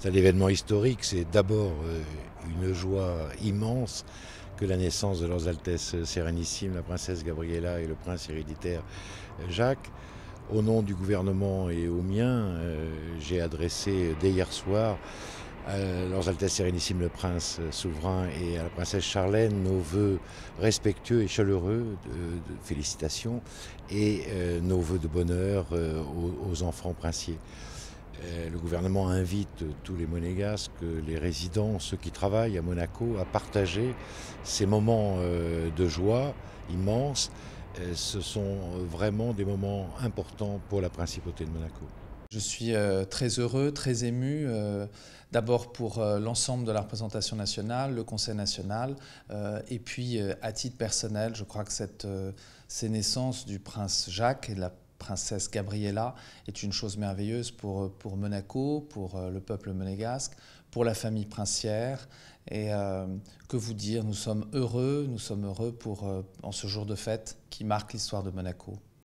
C'est un événement historique, c'est d'abord euh, une joie immense que la naissance de leurs Altesses Sérénissimes, la princesse Gabriella et le prince héréditaire euh, Jacques. Au nom du gouvernement et au mien, euh, j'ai adressé dès hier soir à leurs Altesses Sérénissimes le Prince Souverain et à la Princesse Charlène nos voeux respectueux et chaleureux, de, félicitations, et nos voeux de bonheur aux, enfants princiers. Euh, le gouvernement invite tous les monégasques, les résidents, ceux qui travaillent à Monaco, à partager ces moments euh, de joie immenses. Euh, ce sont vraiment des moments importants pour la principauté de Monaco. Je suis très heureux, très ému, d'abord pour l'ensemble de la représentation nationale, le Conseil national, et puis à titre personnel, je crois que cette, ces naissances du prince Jacques et la princesse Gabriella est une chose merveilleuse pour, euh, pour Monaco, pour euh, le peuple monégasque, pour la famille princière. Et euh, que vous dire, nous sommes heureux, nous sommes heureux pour, en ce jour de fête qui marque l'histoire de Monaco.